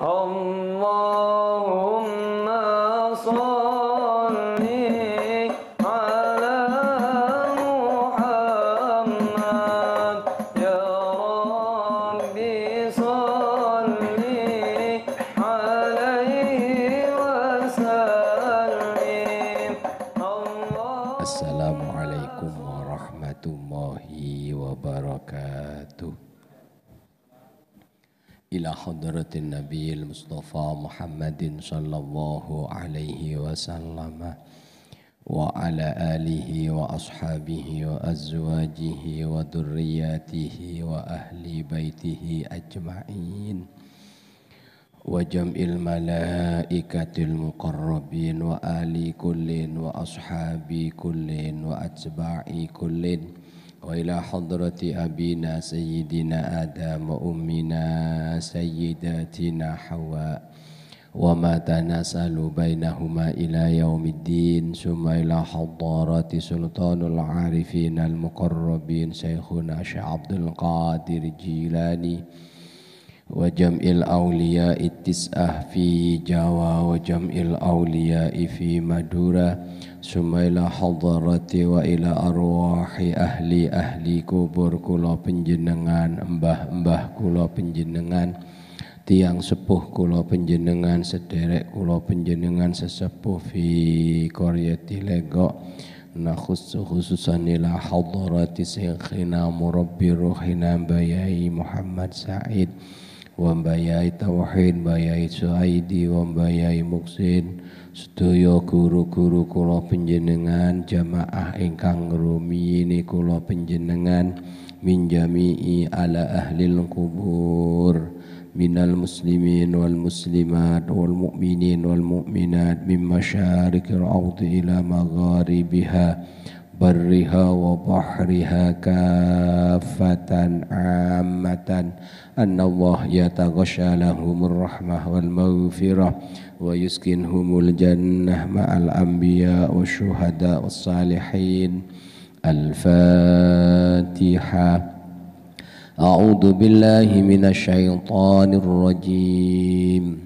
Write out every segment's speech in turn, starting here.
اللهم حضرة النبي المصطفى محمد صلى الله عليه وسلم وعلى آله وأصحابه وأزواجه وذرياته وأهل بيته أجمعين وجمع الملائكة المقربين وآل كل وأصحاب كل وأتباع كل, وأتباع كل وإلى حضرة أبينا سيدنا آدم وأمنا سيداتنا حواء وما تنسل بينهما إلى يوم الدين ثم إلى حضارة سلطان العارفين المقربين شيخنا شيخ عبد القادر الجيلاني وجمع الأولياء التسعة في جاوة وجمع الأولياء في مدورة ثم إلى حضرتي وإلى أرواح أهلي أهلي kubur kula penjenengan mbah-mbah kula penjenengan tiang sepuh kula penjenengan sederek kula penjenengan sesepuh fi qaryati legok na khususan ila hadrati syekhina murabbi ruhina bayai Muhammad Said Wambayai Tauhid, Bayai Suaidi, Wambayai Muksin, setuyo guru-guru kula penjenengan jamaah ingkang ngrumiyini kula penjenengan minjami'i ala ahlil kubur minal muslimin wal muslimat wal mu'minin wal mu'minat min masyarikir awdi ila magharibihah برها وبحرها كافة عامة أن الله يتغشى لهم الرحمة والمغفرة ويسكنهم الجنة مع الأنبياء والشهداء والصالحين الفاتحة أعوذ بالله من الشيطان الرجيم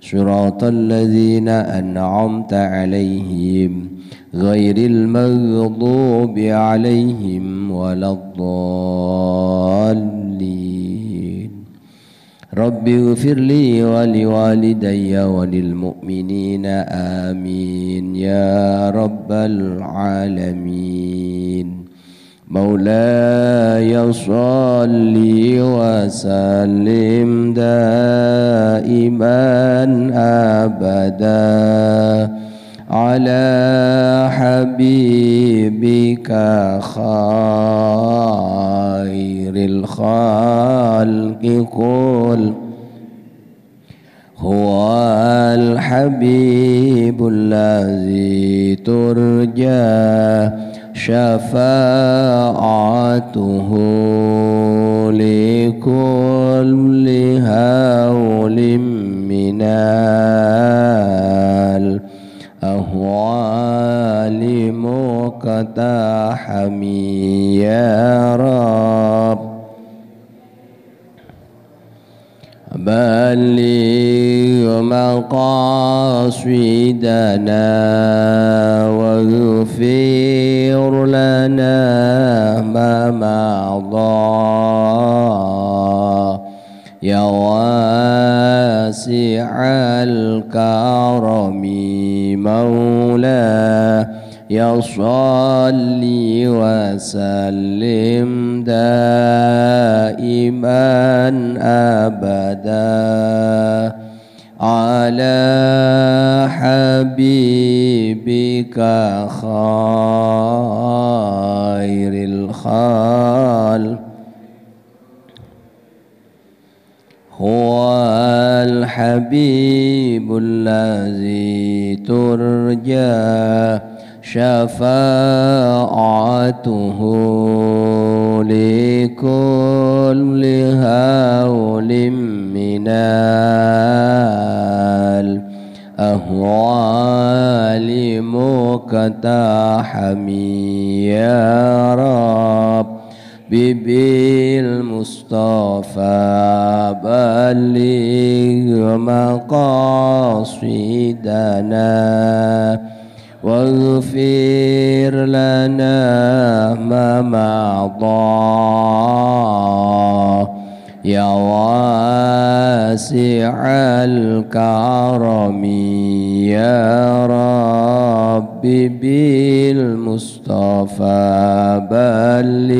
صراط الذين أنعمت عليهم غير المغضوب عليهم ولا الضالين رب اغفر لي ولوالدي وللمؤمنين آمين يا رب العالمين مولاي صل وسلم دائما ابدا على حبيبك خير الخلق كل هو الحبيب الذي ترجاه شفاعته لكل هول من الأهوال مقتحم يا رب بلغ مقاصدنا واغفر لنا ما مضى يا واسع الكرم مولا يا صلي وسلم دائما أبدا على حبيبك خير الخال هو الحبيب الذي ترجى شفاعته لكل هول من الأهوال مقتحم يا رب بالمصطفى بلغ مقاصدنا واغفر لنا ما مضى يا واسع الكرم يا رب بالمصطفى بلغ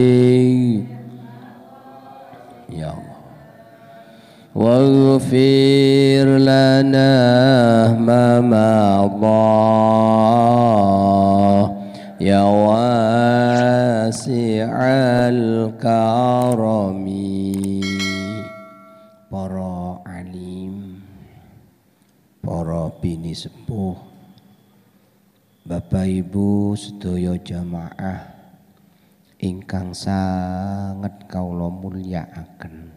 jamaah ingkang sangat kau ya akan.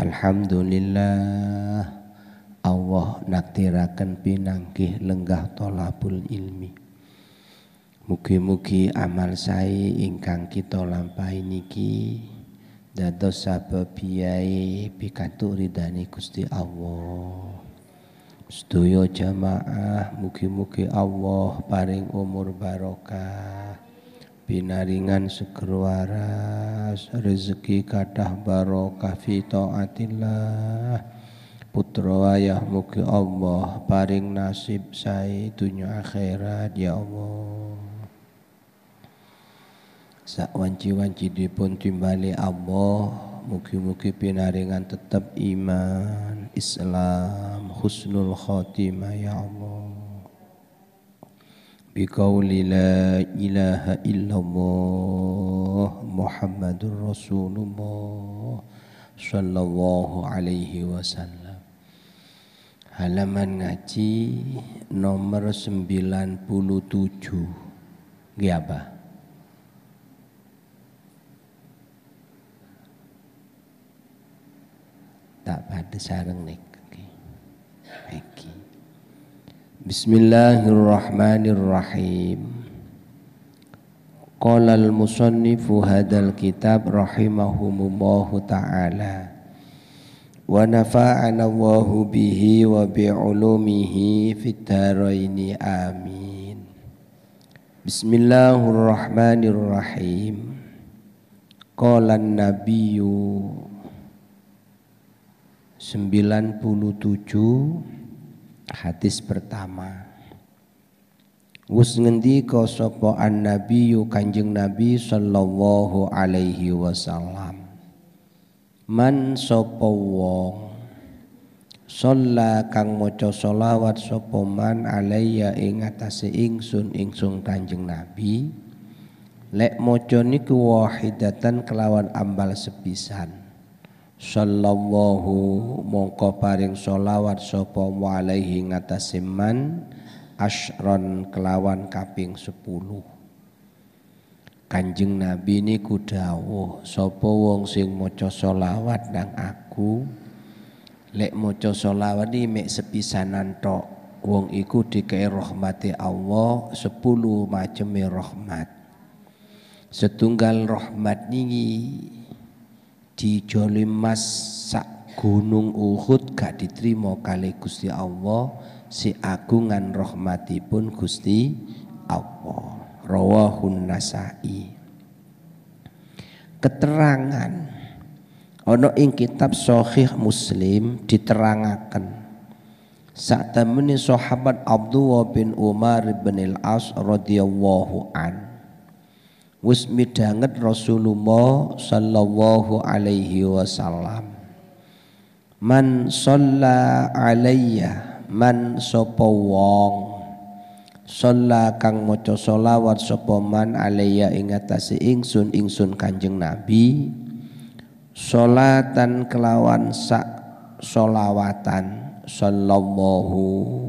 Alhamdulillah Allah naktirakan pinanggih lenggah tolabul ilmi. Mugi-mugi amal saya ingkang kita lampahi niki dados sabab biyai pikantuk ridani Gusti Allah. Sedaya jamaah mugi-mugi Allah paring umur barokah. Binaringan seger waras, rezeki kathah barokah fito taatillah. Putra ayah mugi Allah paring nasib sae tunjuk akhirat ya Allah. Sak wanci-wanci dipun timbali Allah Mugi-mugi pinaringan tetap iman, Islam, husnul khatimah ya Allah. Biqauli la ilaha illallah Muhammadur Rasulullah sallallahu alaihi wasallam. Halaman ngaji nomor 97. Nggih apa? tak pada sarang nek okay. Bismillahirrahmanirrahim Qala al-musannifu hadal kitab rahimahumullahu ta'ala wa nafa'ana Allahu bihi wa bi 'ulumihi fit taraini amin Bismillahirrahmanirrahim Qala an-nabiyyu 97 hadis pertama Wus ngendi kau sapa an nabiyyu kanjeng nabi sallallahu alaihi wasallam Man sapa wong Sola kang maca solawat sapa man alaiya ing atase ingsun ingsun kanjeng nabi Lek maca niku wahidatan kelawan ambal sepisan sallallahu mongko paring solawat sapa alaihi ngatasé man asron kelawan kaping 10 Kanjeng Nabi ini dawuh sapa wong sing maca solawat nang aku lek maca solawat ini mek sepisanan tok wong iku dikei rahmati Allah 10 macam rahmat setunggal rahmat niki dijolim mas sak gunung Uhud gak diterima kali Gusti Allah si agungan rahmatipun Gusti Allah rawahun nasai keterangan ono ing kitab Sahih Muslim diterangaken saat temani sahabat Abdullah bin Umar bin Al-As radhiyallahu an wis midhanget Rasulullah sallallahu alaihi wasallam man sholla alayya man sapa wong sholla kang maca sholawat sapa man alayya ing atase ingsun ingsun Kanjeng Nabi sholatan kelawan sak sholawatan sallallahu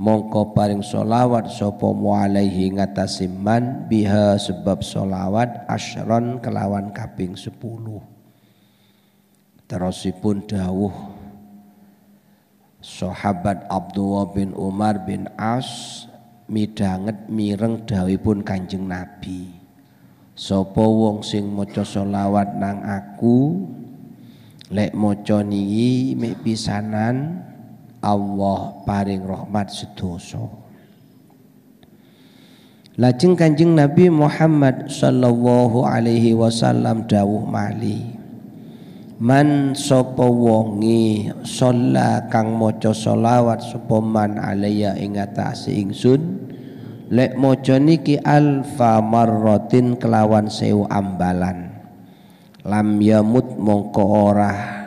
mongko paring solawat sopo mualaihi ngatasi man biha sebab solawat asyron kelawan kaping sepuluh terusipun dawuh sahabat Abdullah bin Umar bin As midanget mireng dawuhipun Kanjeng Nabi sopo wong sing maca solawat nang aku lek maca niki mek pisanan Allah paring rahmat sedoso. Lajeng Kanjeng Nabi Muhammad sallallahu alaihi wasallam dawuh mali. Man sapa wonge sholat kang maca sholawat sapa man alaiya ing atase ingsun lek maca niki alfa marratin kelawan sewu ambalan lam yamut mongko ora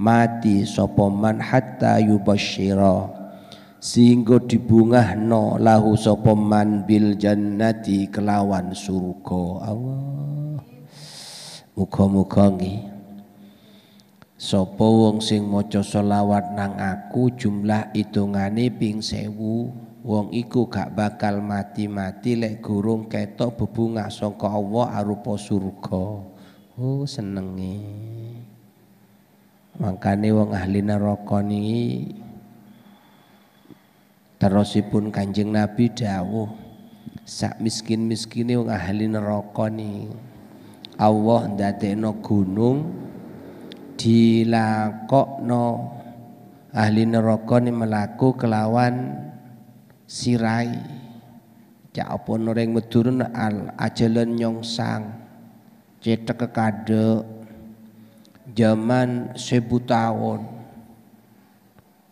mati sapa man hatta singgo sehingga no lahu sapa man bil jannati kelawan surga Allah muga-muga nggih sapa wong sing maca selawat nang aku jumlah hitungane ping sewu wong iku gak bakal mati-mati lek gurung ketok bebungah saka Allah arupa surga oh senenge makanya wong ahli neraka niki terusipun Kanjeng Nabi dawuh sak miskin-miskine wong ahli neraka niki Allah ndadekno gunung dilakokno ahli neraka ni melaku kelawan sirai cak apa noreng medurun al ajalan nyongsang cetek kekadek zaman sebu tahun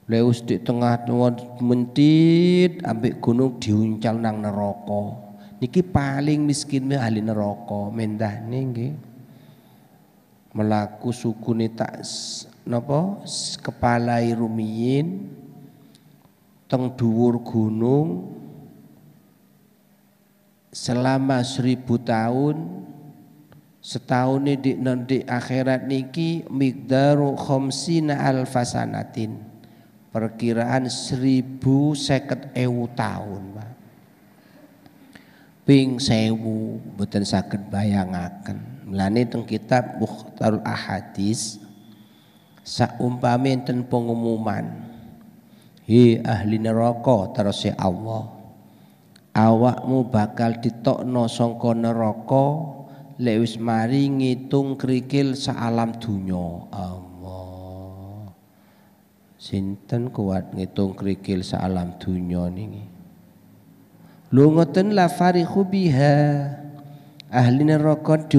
Leus di tengah tuan mentit ambek gunung diuncal nang neroko Niki paling miskin me ahli neroko. mendah nengi Melaku suku tak nopo kepala irumiin teng duwur gunung selama seribu tahun setahun ini di, akhirat niki migdaru khomsina alfasanatin perkiraan seribu seket ewu tahun Pak. ping sewu beten sakit bayangakan melani teng kitab Mukhtarul Ahadis saumpami ten pengumuman hi ahli neraka terusnya Allah awakmu bakal ditokno songko neraka lewis wis mari ngitung krikil sealam dunyo, Allah sinten kuat ngitung krikil sealam dunyo niki lu ngoten la farihu biha ahli neraka di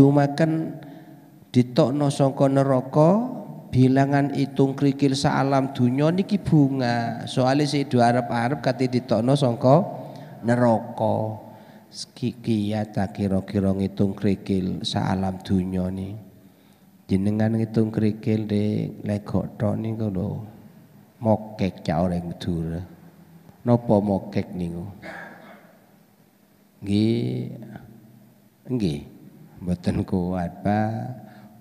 ditokno songko neraka bilangan hitung krikil sealam dunyo niki bunga soalnya si dua Arab kata di ditokno songko neraka kiat kira-kira ngitung krikil sealam dunya ni jenengan ngitung krikil de legok tok niku lho mokek ya orang dure nopo mokek niku nggih nggih mboten kuat pa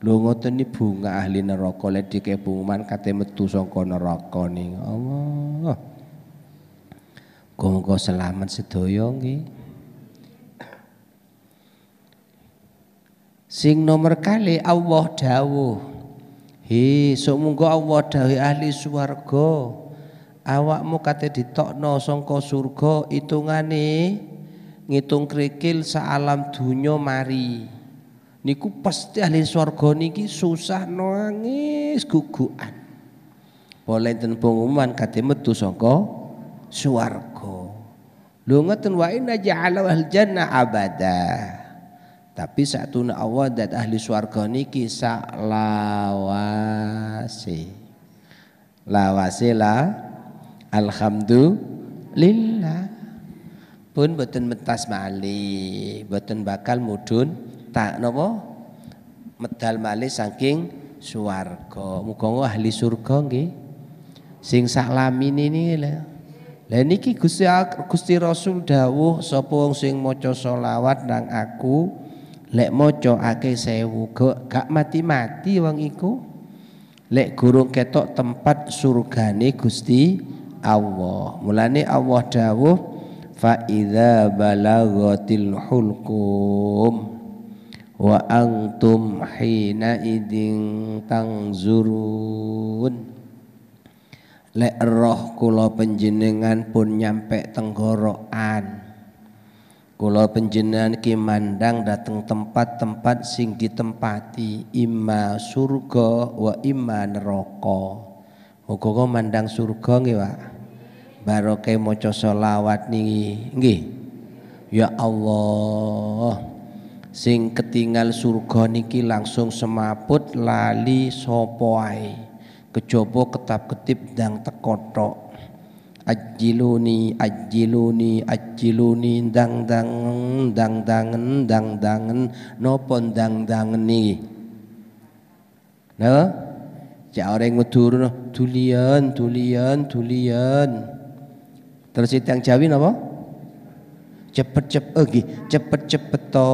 lho ngoten ni bunga ahli neraka lek dikepungan kate metu saka neraka niku Allah oh. Kau-kau selamat sedoyong, gitu. Sing nomor kali Allah dawuh. Hi, munggo Allah dawuh ahli swarga. Awakmu kate ditokno sangka surga itungane ngitung krikil sealam dunya mari. Niku pasti ahli swarga niki susah nangis gugukan. Boleh ten pengumuman kate metu sangka swarga. Lho ngoten wain aja ala al jannah abada. Tapi satuna Allah dat ahli swarga niki sak lawase. Lawase alhamdulillah. Pun boten metas mali, boten bakal mudun tak nopo medal mali saking swarga. mukongoh ahli surga nggih. Sing sak lamine niki lho. Lah niki Gusti Gusti Rasul dawuh sapa wong sing maca selawat nang aku Lek maca ake sewu gak, gak mati-mati wong iku. Lek gurung ketok tempat surgane Gusti Allah. Mulane Allah dawuh fa idza balagatil hulqum wa antum hina idin tangzurun lek roh kula panjenengan pun nyampe tenggorokan Kula panjenengan ki mandang dateng tempat-tempat sing ditempati imma surga wa imma neroko. Muga-muga mandang surga nggih, Pak. Barokah coba salawat nih, nggih. Ya Allah. Sing ketinggal surga niki langsung semaput lali sapa kejopo ketap-ketip dang tekothok ajiluni ajiluni ajiluni dang dangen dang dangen dang dangen nopon dang dangen niki nah, lho cek orang ngudur tulian tulian tulian terus itu yang jawi napa cepet cepet lagi oh, cepet cepet to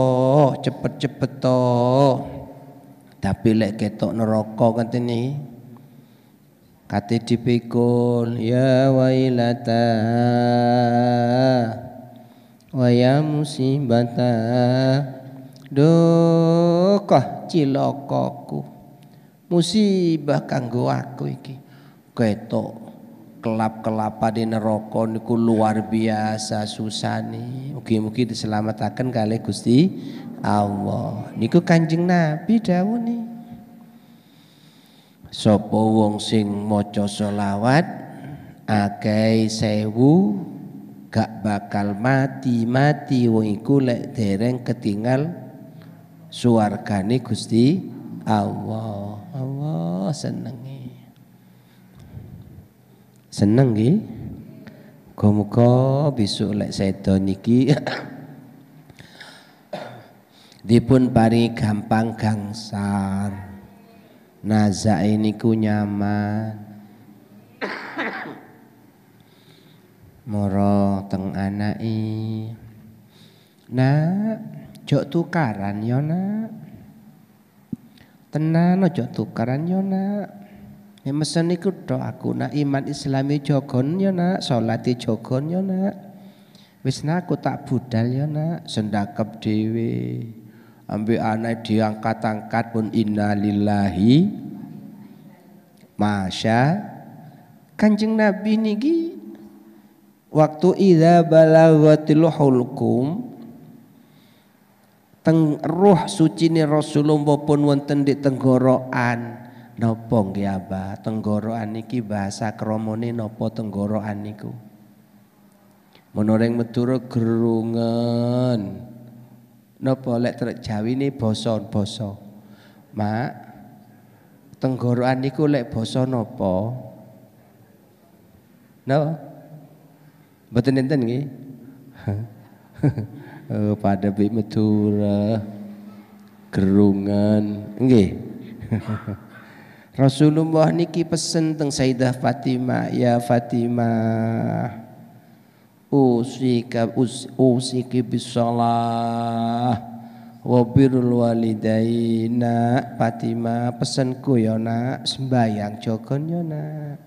cepet cepet to tapi lek ketok neraka kan ini kate dipikul ya wailata wa ya musibata dokoh cilokoku musibah kanggo aku iki ketok kelap-kelapa di neraka niku luar biasa susah nih, mungkin mugi diselamatkan kali Gusti Allah. Niku Kanjeng Nabi dawuh nih. Sopo wong sing maca selawat akeh sewu gak bakal mati-mati wong iku lek dereng ketinggal suwargane Gusti Allah. Allah senenge. Seneng nggih? Muga-muga besok lek sedo niki dipun paringi gampang gangsar. Naza ini ku nyaman. Moro teng anai. Nak, jok tukaran yo nak. Tenan ojo tukaran yo nak. Ya mesen niku aku nak iman islami e jogon yo nak, salate jogon yo nak. Wis nak aku tak budal yo nak, sendakep dhewe ambil anak diangkat-angkat pun innalillahi masya kanjeng nabi niki waktu ida balagatil hulkum teng suci ni Rasulullah pun wonten di tenggorokan nopo. nggih Abah tenggorokan niki bahasa kromone nopo tenggorokan niku menoreng Madura gerungan Napa lek ini basa boso, Mak, tenggorokan niku lek basa napa? no Mboten enten nggih. oh, pada bi Madura eh, gerungan nggih. Rasulullah niki pesen teng Sayyidah Fatimah, ya Fatimah usika us, usiki bisalah wa birrul walidaina Fatima pesanku ya nak sembayang jogon ya nak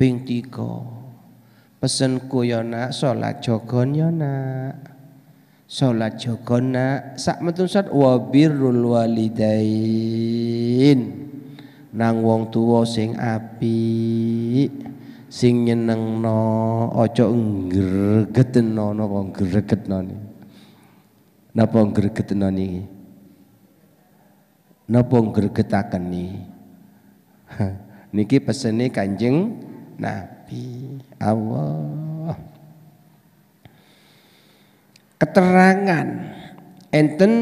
ping tiga pesanku ya nak salat jogon ya nak salat jogon nak sak metu sat wa birrul walidain nang wong tuwa sing apik sing nyenengno aja gregetno napa gregetno napa gregetno niki napa gregetaken niki niki pesene Kanjeng Nabi Allah keterangan enten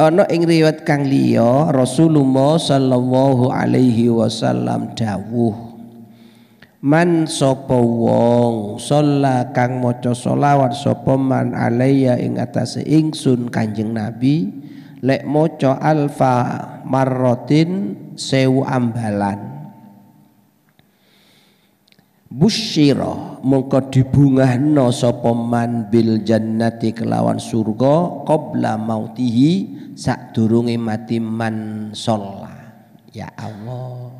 ana ing riwayat kang liya Rasulullah sallallahu alaihi wasallam dawuh man sapa wong sholla kang maca sholawat sapa man alaiya ing atase ingsun kanjeng nabi lek maca alfa marrotin sewu ambalan busyira mongko no sopo man bil jannati kelawan surga qabla mautihi sadurunge mati man sholla ya Allah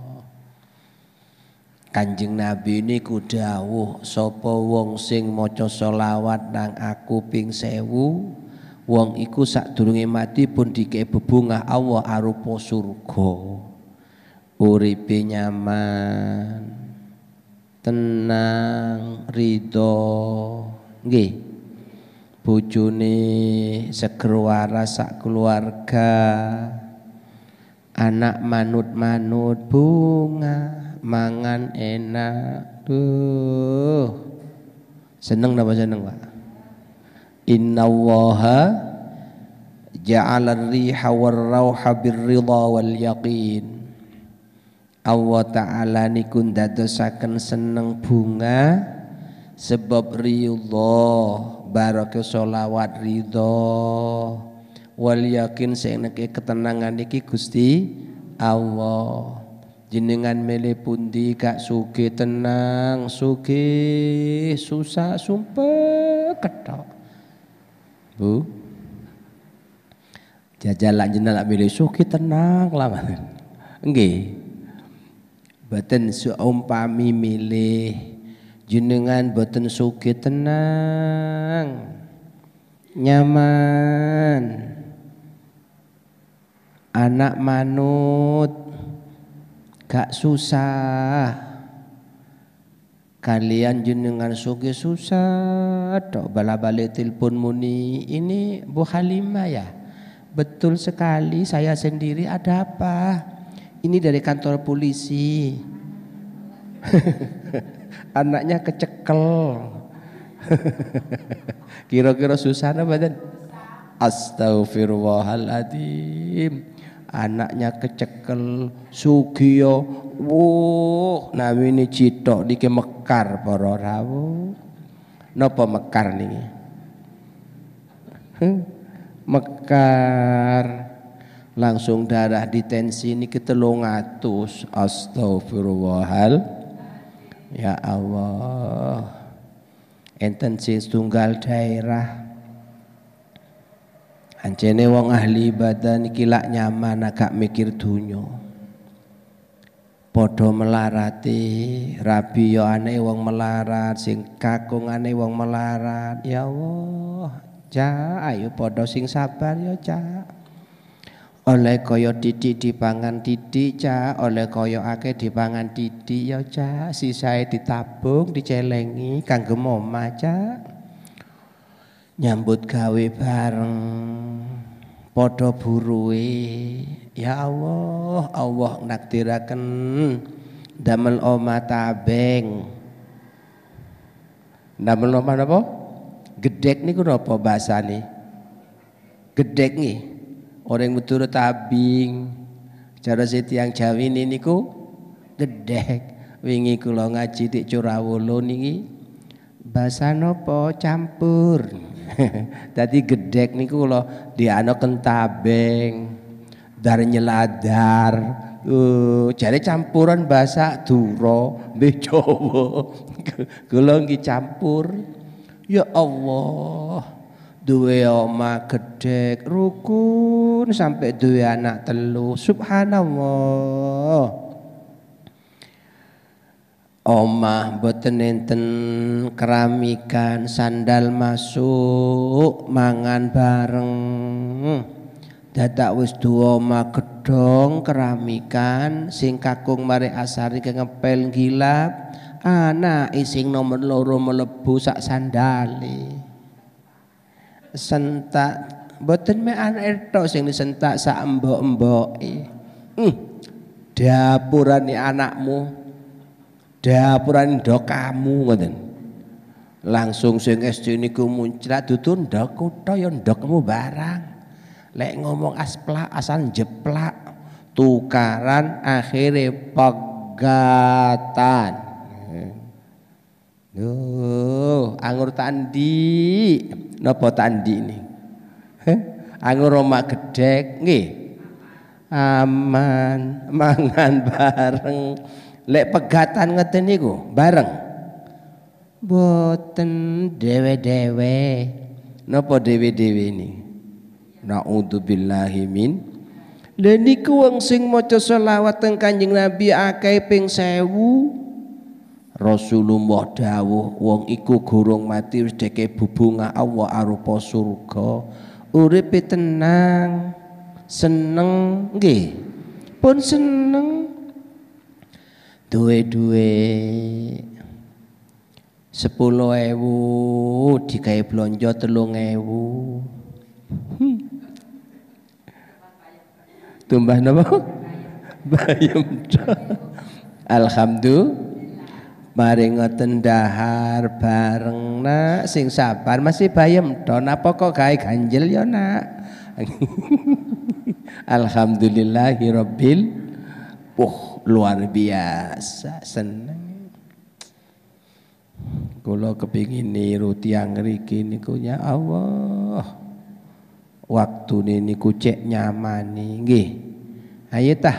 Kanjeng Nabi ini kudawuh, sopo wong sing moco solawat, nang aku ping sewu wong iku durungi mati pun dikei bebunga Allah arupo surga uripe nyaman tenang ridho nggih bojone seger waras sak keluarga anak manut-manut bunga mangan enak. Tuh. Seneng apa seneng, Pak? Inna Allaha ja'ala riha war rauha birridha wal yaqin. Allah Ta'ala nikun dadosaken seneng bunga sebab ridha barokah solawat ridho wal yakin sing ketenangan iki Gusti Allah jenengan milih pundi gak suki tenang suki susah sumpah ketok bu jajalan jenengan milih suki tenang lama enggih boten seumpami milih jenengan boten suki tenang nyaman anak manut gak susah kalian jenengan sugi susah tok bala balik telepon muni ini Bu Halimah ya betul sekali saya sendiri ada apa ini dari kantor polisi anaknya kecekel kira-kira susah apa dan astagfirullahaladzim anaknya kecekel sugiyo ya. wuh nawini citok dike mekar para rawuh napa mekar nih, mekar langsung darah ditensi ini ke telung atus astagfirullahal ya Allah intensi tunggal daerah Ancene wong ahli ibadah niki nyaman agak mikir dunya. Podo melarati rabi yo ya ane wong melarat, sing ane wong melarat. Ya Allah, ja ayo podo sing sabar yo ja. Oleh koyo didi dipangan didi ja, oleh koyo ake dipangan yo ya ja, sisae ditabung dicelengi kanggo omah ja nyambut gawe bareng padha buruwe ya Allah Allah naktiraken damel omah tabeng damel omah nopo gedek niku napa basane gedek nih orang miturut tabing cara setiang jawi ini niku gedek wingi kula ngaji di Curawolo niki basa nopo campur Tadi gedek niku lo diano kentabeng dar nyeladar. Uh, jare campuran bahasa duro, mbih Jawa. Kula campur. Ya Allah. duwe oma gedhek rukun sampai duwe anak telu subhanallah omah boten enten keramikan sandal masuk mangan bareng dadak wis duwa omah gedong keramikan sing kakung mari asari kengepel gilap anak ising nomor loro melebu sak sandali sentak boten me anak sing disentak sak embok-emboke hmm. dapurane anakmu Dapuran dok kamu ngoten. Langsung sing SD niku muncrat dudu ndak kutha ya ndokmu barang. Lek ngomong asplak asan jeplak tukaran akhirnya pegatan. Duh, anggur tandi, nopo tandi ini. Anggur roma gedek, nggih. Aman, mangan bareng lek pegatan ngeten niku bareng boten dewe-dewe napa dewe-dewe ini naudzubillahi min lha niku wong sing maca selawat teng Kanjeng Nabi akeh ping 1000 Rasulullah dawuh wong iku gorong mati wis deke bubunga Allah arupa surga uripe tenang seneng nggih pun seneng duwe duwe sepuluh ewu dikai blonjo telung ewu hmm. tumbah napa bayem alhamdulillah mari ngoten dahar bareng nak sing sabar masih bayem don apa kok gawe ganjel ya nak alhamdulillahirabbil luar biasa seneng Kalau kepingin niru tiang riki niku ya Allah waktu niku cek nyaman nggih ayo tah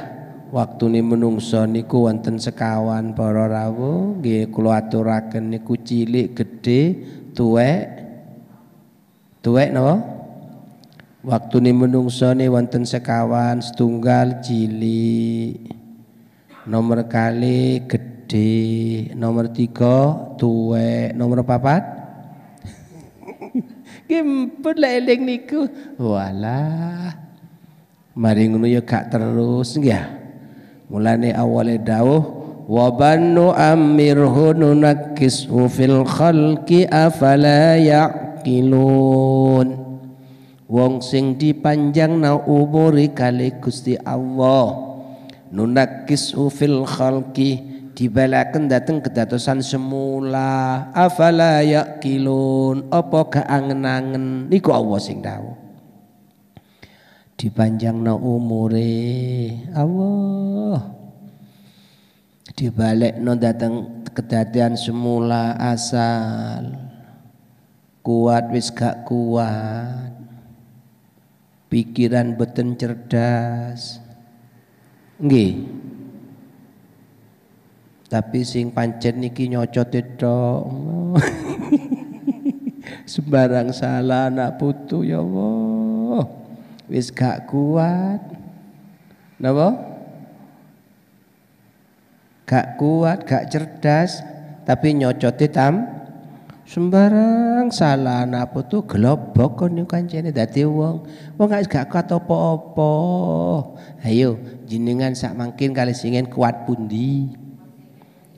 waktu ini menungso niku wonten sekawan para rawuh nggih kula aturaken niku cilik gede tuwek tuwek napa Waktu ini menungso ni wonten sekawan setunggal cilik nomor kali gede nomor tiga tuwe, nomor papat gempur lah eling niku walah mari ngono ya gak terus ya. mulane awale dawuh wa bannu amirhu nunakisu fil khalqi afala yaqilun wong sing dipanjang na umuri kali Gusti Allah nunakis ufil khalki dibalakan dateng kedatusan semula afala yakilun apa ga angen niku Allah sing dipanjang na umure Allah no dateng kedatian semula asal kuat wis gak kuat pikiran beten cerdas Nggih. Tapi sing pancen niki nyocot itu Sembarang salah anak putu ya Allah. Wis gak kuat. Napa? Gak kuat, gak cerdas, tapi nyocote tam sembarang salah napa tu gelobok kon yang kancene dadi wong wong gak gak kuat apa-apa ayo jenengan sak mangkin kali singen kuat pundi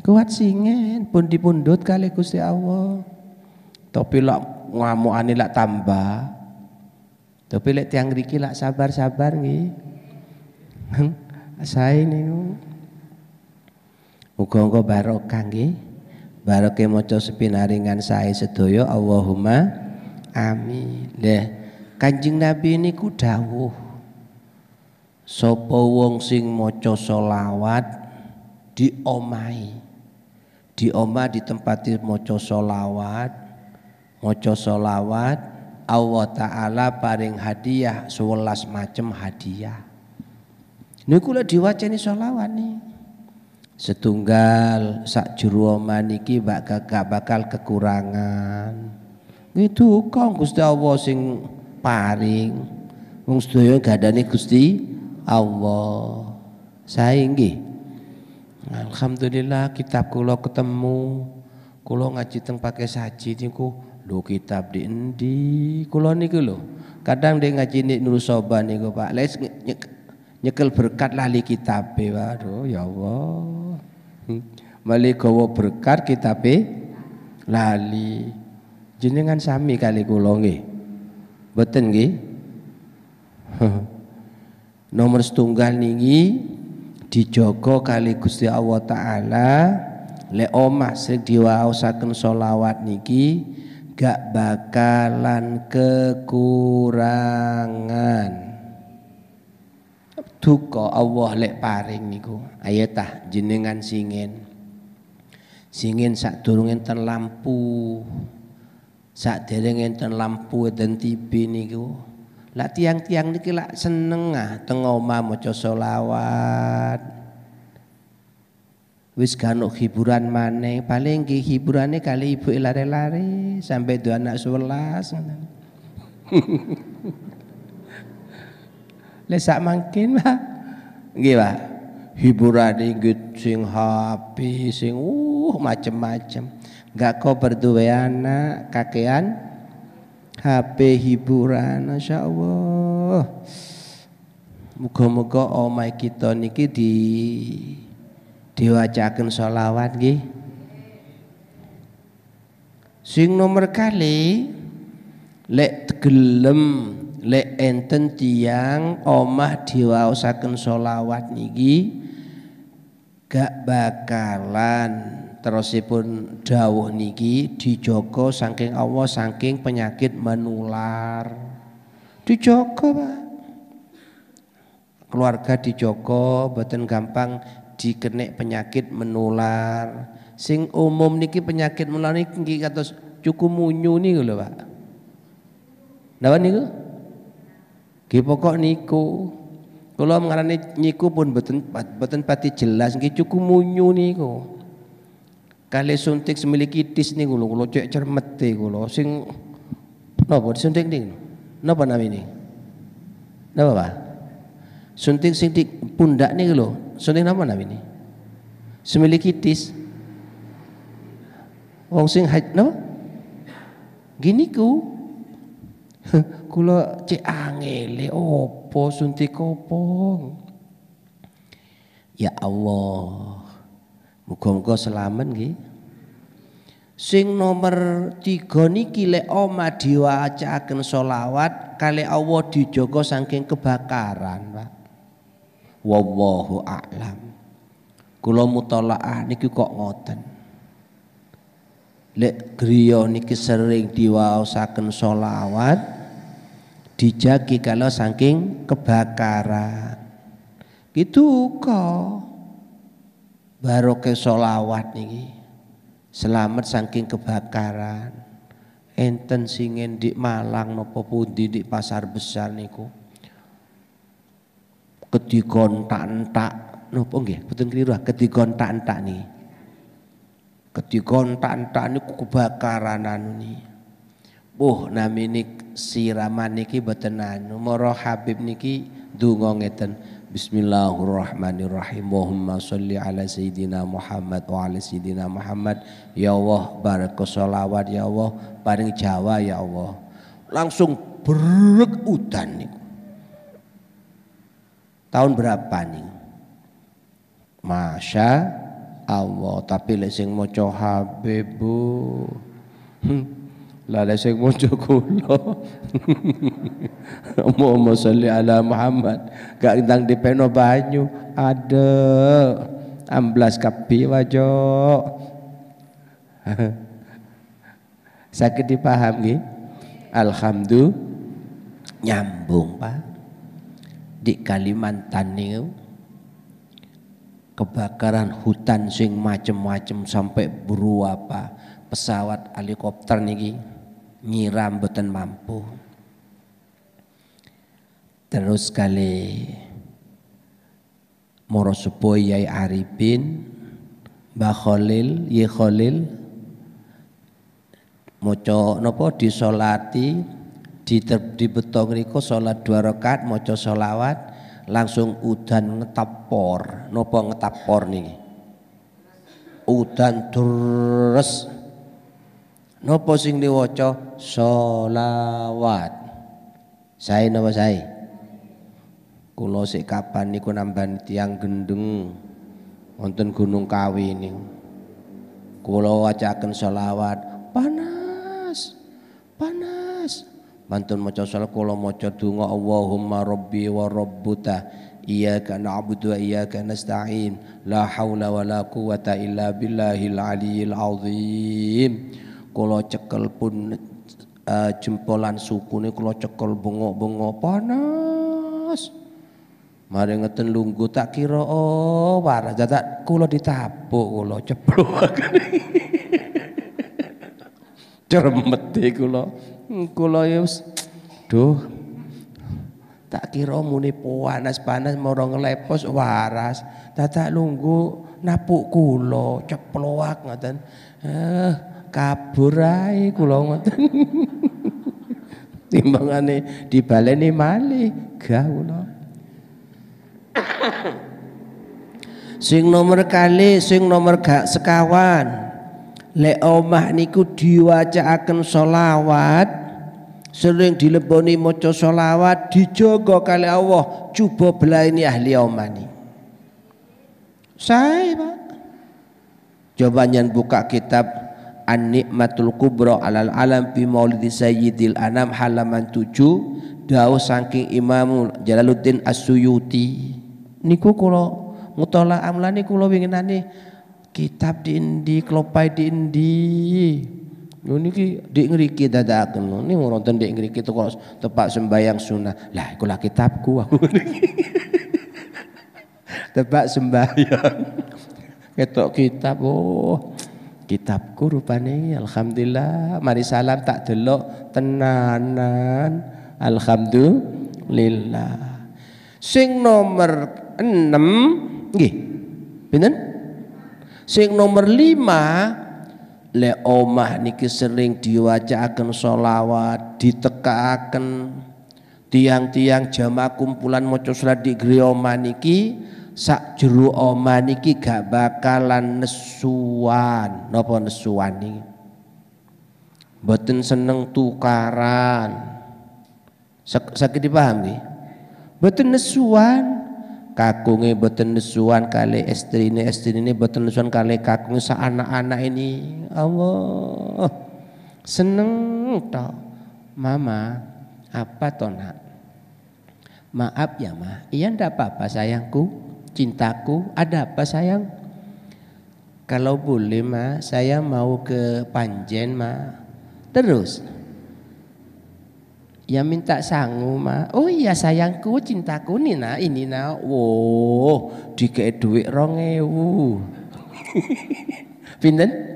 kuat singen pundi pundut kali Gusti Allah tapi lak ngamukane lak tambah tapi lek tiang riki lak sabar-sabar nggih saya ni muga-muga barokah nggih barokah maca sepinaringan saya sedoyo, Allahumma amin. deh. Kanjeng Nabi ku dawuh Sopo wong sing mo co solawat di di oma omah mo co solawat co solawat Allah Ta'ala paring hadiah sewelas macam hadiah ini kula diwacani solawat nih setunggal sak juru maniki bakal gak bakal kekurangan itu kau Gusti Allah sing paring wong sedaya gadane Gusti Allah sayangi Alhamdulillah kitab kula ketemu kula ngaji teng pakai saji niku lho kitab di endi kula niku lho kadang dia ngaji nih nusoba niku Pak les nyekel berkat lali kitabe waduh ya Allah hmm. mali gawa berkat kitabe lali jenengan sami kali kula nggih mboten nomor setunggal niki dijogo kali Gusti Allah taala le omah sing diwaosaken solawat niki gak bakalan kekurangan duka Allah lek paring niku ayo tah jenengan singin singin sak durung enten lampu sak dereng enten lampu dan TV niku lak tiang-tiang niki lak seneng ah teng omah maca selawat wis kanuk hiburan maneh paling nggih hiburane kali ibu lari-lari sampai dua anak sebelas Lek sak mangkin Pak. Nggih Hiburan inggih sing happy, sing uh macem-macem. Gak kau berdua anak, kakean HP hiburan, Masya Allah. Muga-muga omai oh kita niki di diwacakan sholawat nggih. Sing nomor kali lek gelem lek enten tiang omah diwaosaken solawat niki gak bakalan terus terusipun dawuh niki dijogo saking Allah saking penyakit menular dijogo Pak keluarga dijogo boten gampang dikenek penyakit menular sing umum niki penyakit menular niki kados cukup munyu niku lho Pak Napa niku? Ki pokok niku. Kula ngarani niku pun beten pati jelas nggih cukup munyu niku. Kali suntik semiliki tis niku gulu gulu cek cermet gulu. E sing suntik No Nopo nama ini? Nopo apa? Suntik suntik pundak nih lo. Suntik nama namine? Semiliki tis. Wong sing haid no Gini ku Kula cek angele opo suntik opo. Ya Allah. Muga-muga selamen nggih. Sing nomor tiga niki lek oma diwacaken solawat kali Allah dijogo saking kebakaran, Pak. Wallahu a'lam. Kula mutolaah niki kok ngoten. Lek griya niki sering diwaosaken solawat dijagi kalau saking kebakaran gitu kok baru solawat nih selamat saking kebakaran enten singen di Malang nopo pundi di pasar besar niku tak entak nopo nggih betul keliru ah, tak entak nih tak entak niku kebakaran anu nih Oh, oh, nih siraman niki boten anu moro Habib niki donga ngeten Bismillahirrahmanirrahim Allahumma sholli ala sayyidina Muhammad wa ala sayyidina Muhammad ya Allah barakah selawat ya Allah paring Jawa ya Allah langsung berek udan niku tahun berapa nih Masya Allah tapi lek sing maca Habib Bu hmm. Lah ada sing maca kula. Allahumma sholli ala Muhammad. Gak ndang dipeno banyu, ada amblas kapi wajo. Sakit dipaham nggih? Alhamdulillah nyambung, Pak. Di Kalimantan niku kebakaran hutan sing macem-macem sampai beruapa pesawat helikopter niki nyiram boten mampu. Terus kali Morosupo Yai Arifin Mbah Khalil, Ye Khalil moco nopo disolati di di riko sholat dua rakaat moco solawat langsung udan ngetapor nopo ngetapor nih udan terus Nopo sing diwoco solawat. saya napa saya? Kulo sik kapan niku nambah tiang gendeng wonten Gunung Kawi ini. Kulo wacakan solawat panas. Panas. Mantun maca solawat kula maca tunggu Allahumma Robbi wa karena Abu dua iya karena nasta'in. La haula wa la quwwata illa billahil aliyyil azim kula cekel pun uh, jempolan sukune kula cekel bengok-bengok panas mari ngeten lunggu tak kira oh waras tak kula ditabuk kula ceplok cermet e kula hmm, kula ya wis duh tak kira muni panas-panas morong ngelepos waras dadak lunggu napuk kulo ceploak ngaten eh kabur ae kula ngoten. Timbangane dibaleni mali gaula. sing nomor kali sing nomor gak sekawan lek omah niku diwacaaken solawat sering dileboni maca solawat dijogo kali Allah coba belaini ahli omah ni saya pak coba buka kitab An-Nikmatul Kubro alal alam fi maulidi sayyidil anam halaman 7 dawuh saking imamul Jalaluddin asuyuti. niku kula mutolaah mulane kula winginane kitab di endi klopai di endi Lho niki dik ngriki dadakaken lho niku wonten dik ngriki kok tepak sembayang sunah. Lah iku lah kitabku aku Tepak sembayang. Ketok kitab oh kitabku rupane alhamdulillah mari salam tak delok tenanan alhamdulillah sing nomor 6 nggih pinten sing nomor 5 le omah niki sering diwacaaken solawat ditekaaken tiang-tiang jamaah kumpulan maca salat di omah niki sak juru oman iki gak bakalan nesuan napa nesuan iki mboten seneng tukaran Sak sakit dipaham nggih mboten nesuan kakunge mboten nesuan kali estrine estrine mboten nesuan kali kakunge sak anak-anak ini Allah seneng to mama apa to nak maaf ya ma iya ndak apa-apa sayangku cintaku, ada apa sayang? Kalau boleh ma, saya mau ke Panjen ma. Terus, ya minta sangu ma. Oh iya sayangku, cintaku nih nah ini nah. Wow, dikei duit rongewu. Pinten?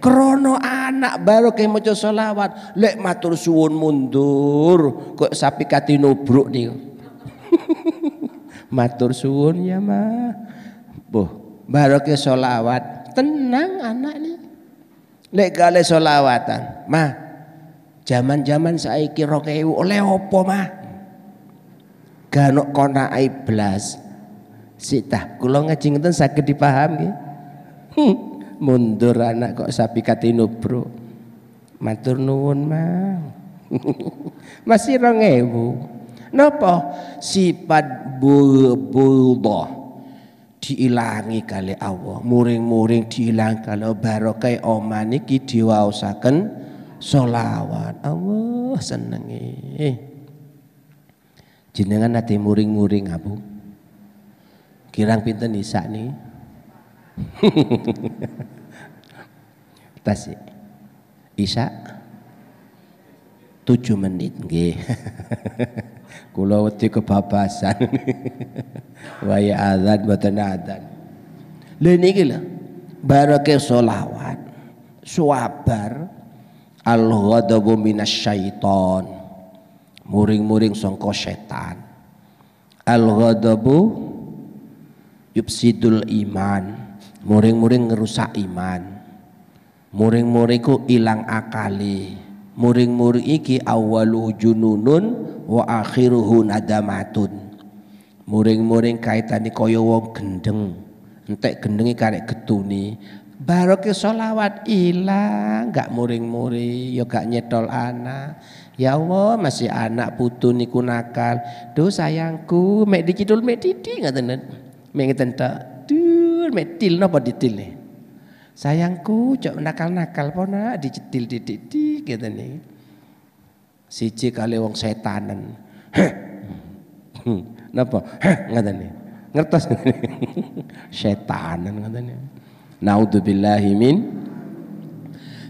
Krono anak baru kayak mau solawat, lek matur suwun mundur, kok sapi kati nubruk nih matur suwun ya mah boh barokah solawat tenang anak nih lek kali solawatan ma zaman zaman saya kira oleh opo mah ganok kona iblas sita Gulong ngaji ngeten sakit dipahami hmm. mundur anak kok sapi katino bro matur nuwun ma masih bu. Napa sifat budah diilangi kali Allah muring-muring diilang kalau barokai omani iki diwaosaken solawat Allah senengi eh. jenengan nanti muring-muring abu kirang pinter isak nih Tasi Isa tujuh menit nggih Kula wedi kebabasan. Waya azan mboten azan. Lha niki lho barake selawat suabar al ghadabu minasyaiton. Muring-muring sangka setan. Al ghadabu yufsidul iman. Muring-muring ngerusak iman. muring muringku ku ilang akali muring-muring iki awalu jununun wa akhiruhu nadamatun muring-muring kaitane kaya wong gendeng entek gendengi karek getuni ke solawat ilang gak muring-muring ya gak nyetol anak ya Allah masih anak putu niku nakal duh sayangku mek dikidul mek didi ngaten mek ngeten tak dur mek til napa ditil Sayangku cok nakal-nakal pona dicetil didik-didik gitu nih. Siji kali wong setanan. Hmm. Napa? Ngata nih. Ngertos Setanan ngata nih. Naudzubillahi min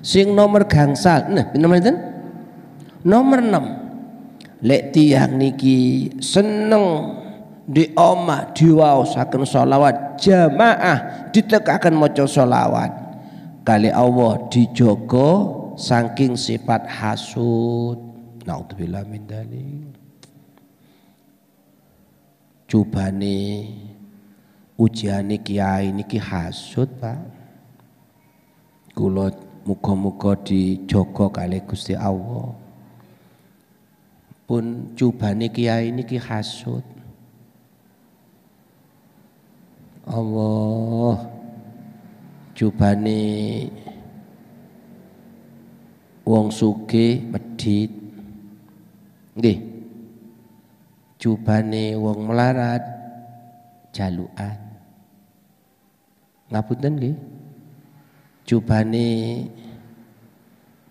sing nomor gangsal. Nah, nomor itu? Nomor enam, Lek tiang niki seneng di omah diwaosaken sholawat jamaah ditekakan maca sholawat kali Allah dijogo saking sifat hasud naudzubillah min nih ujian ujiane kiai niki hasud Pak kula muga-muga dijogo kali Gusti Allah pun coba nih kiai niki hasud Allah jubane wong suge medit nggih jubane wong melarat jalukan ngapunten nggih jubane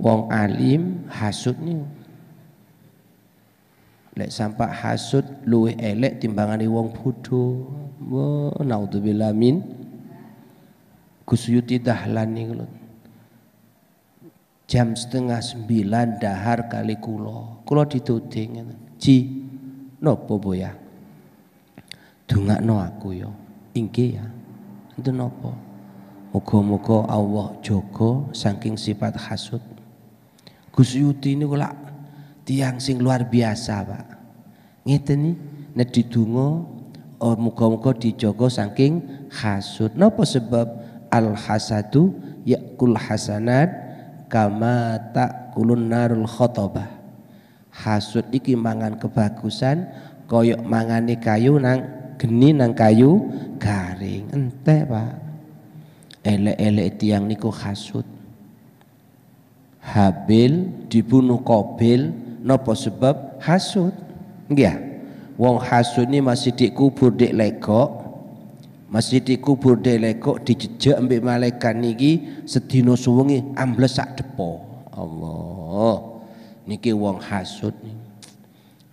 wong alim hasut niku lek sampak hasut luwih elek timbangane wong bodho wa naudzubillah min Gus Yuti Dahlani jam setengah sembilan dahar kali kulo kulo dituding ji nopo boya dungak no aku yo ingke ya itu nopo moga-moga Allah jogo saking sifat hasud Gus Yuti ini kula tiang sing luar biasa pak ngerti nih nek didungo oh, muga di dijogo saking hasud napa sebab al hasadu yakul hasanat kama takulun narul khotobah hasud iki mangan kebagusan koyok mangani kayu nang geni nang kayu garing ente pak elek-elek tiang niku hasud Habil dibunuh Kobil nopo sebab hasud enggak wong hasud ini masih dikubur dik legok Masjid iku burdelekok dijejak ambil malaikat niki sedina suwengi ambles sak depo. Allah. Niki wong hasud niki.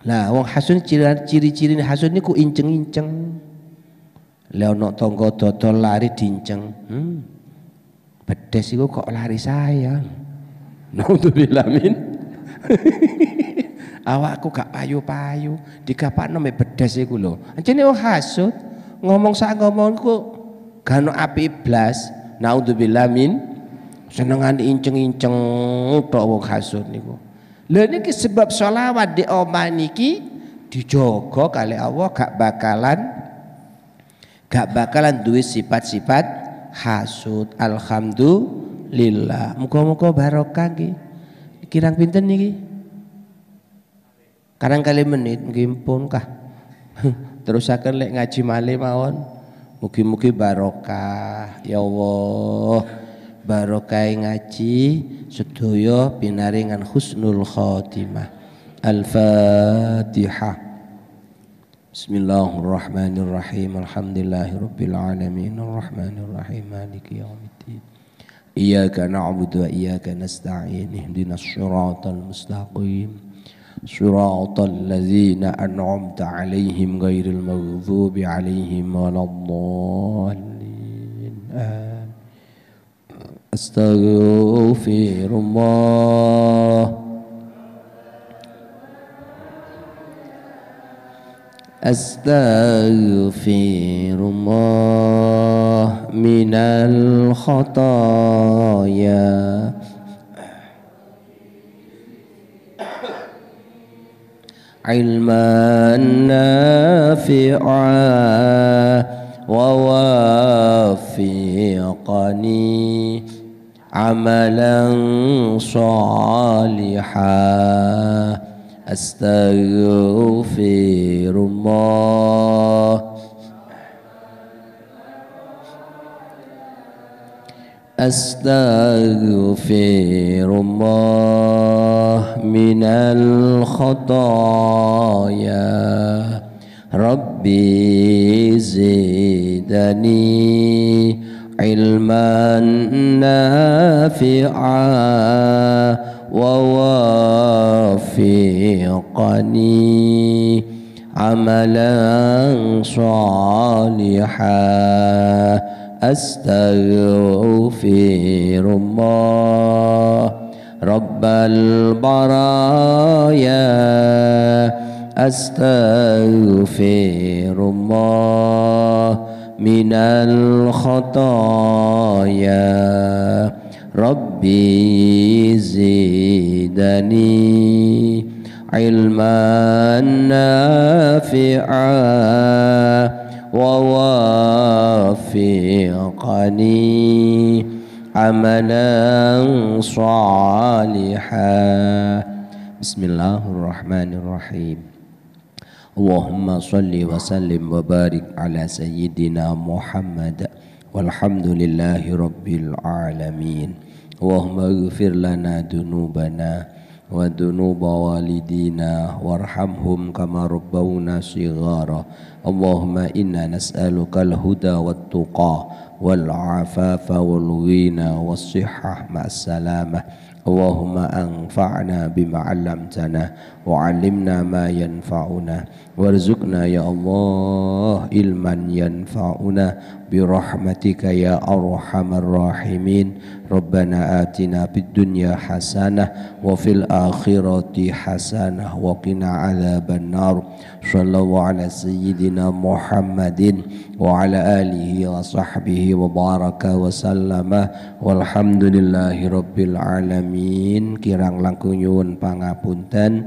Lah wong hasud ciri-ciri hasud niku inceng-inceng. Leo nok tonggo dodol lari diinceng. Hmm. Pedes iku kok lari saya. Naudzubillah min. Awakku gak payu-payu, digapakno nomi pedes iku lho. Anjene wong hasud ngomong sak ngomongku gano api iblas naudzubillah min senengan inceng-inceng tok wong hasud niku lha niki sebab selawat di omah niki dijogo kali Allah gak bakalan gak bakalan duwe sifat-sifat hasud alhamdulillah muga-muga barokah nggih kirang pinten niki kadang kali menit nggih pun kah Terus terusaken lek ngaji malih mawon mugi-mugi barokah ya Allah barokah ngaji sedaya pinaringan husnul khotimah al-fatihah Bismillahirrahmanirrahim Alhamdulillahirabbil alamin arrahmanirrahim maliki yaumiddin Iyyaka na'budu wa iyyaka nasta'in ihdinas siratal mustaqim صراط الذين أنعمت عليهم غير المغضوب عليهم ولا الضالين أستغفر الله أستغفر الله من الخطايا علما نافعا ووافقني عملا صالحا أستغفر الله أستغفر الله من الخطايا ربي زدني علما نافعا ووافقني عملا صالحا أستغفر الله رب البرايا أستغفر الله من الخطايا ربي زدني علما نافعا ووافقني عملا صالحا بسم الله الرحمن الرحيم اللهم صل وسلم وبارك على سيدنا محمد والحمد لله رب العالمين اللهم اغفر لنا ذنوبنا وذنوب والدينا وارحمهم كما ربونا صغارا اللهم إنا نسألك الهدى والتقى والعفاف والغنى والصحة مع السلامة اللهم أنفعنا بما علمتنا وعلمنا ما ينفعنا وارزقنا يا الله علما ينفعنا برحمتك يا أرحم الراحمين ربنا آتنا في الدنيا حسنة وفي الآخرة حسنة وقنا عذاب النار صلى الله على سيدنا محمد وعلى آله وصحبه وبارك وسلم والحمد لله رب العالمين kirang langkung nyuwun pangapunten